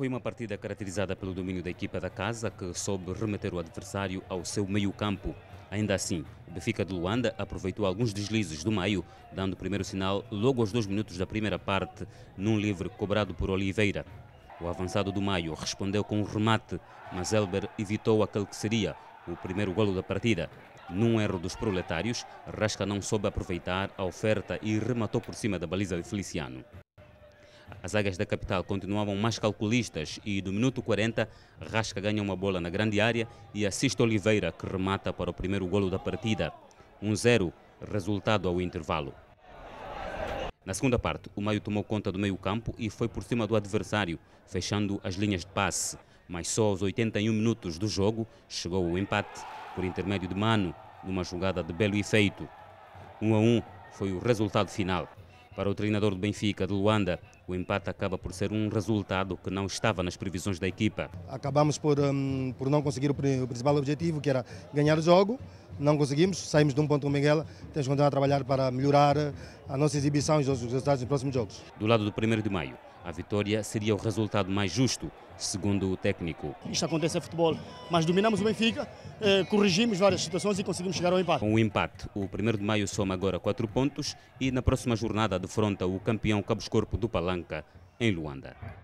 Foi uma partida caracterizada pelo domínio da equipa da casa, que soube remeter o adversário ao seu meio-campo. Ainda assim, o Benfica de Luanda aproveitou alguns deslizes do meio, dando o primeiro sinal logo aos dois minutos da primeira parte, num livre cobrado por Oliveira. O avançado do Maio respondeu com um remate, mas Elber evitou aquele que seria o primeiro golo da partida. Num erro dos proletários, Rasca não soube aproveitar a oferta e rematou por cima da baliza de Feliciano. As águias da capital continuavam mais calculistas e do minuto 40, Rasca ganha uma bola na grande área e assiste Oliveira, que remata para o primeiro golo da partida. 1-0, um resultado ao intervalo. Na segunda parte, o Maio tomou conta do meio campo e foi por cima do adversário, fechando as linhas de passe. Mas só aos 81 minutos do jogo chegou o empate, por intermédio de Mano, numa jogada de belo efeito. 1 um a 1 um foi o resultado final. Para o treinador do Benfica, de Luanda, o empate acaba por ser um resultado que não estava nas previsões da equipa. Acabamos por, um, por não conseguir o, o principal objetivo, que era ganhar o jogo não conseguimos, saímos de um ponto com o Miguel, temos que continuar a trabalhar para melhorar a nossa exibição e os resultados dos próximos jogos. Do lado do 1 de maio, a vitória seria o resultado mais justo, segundo o técnico. Isto acontece a futebol, mas dominamos o Benfica, eh, corrigimos várias situações e conseguimos chegar ao empate. Com o empate, o 1 de maio soma agora 4 pontos e na próxima jornada defronta o campeão Cabos Corpo do Palanca, em Luanda.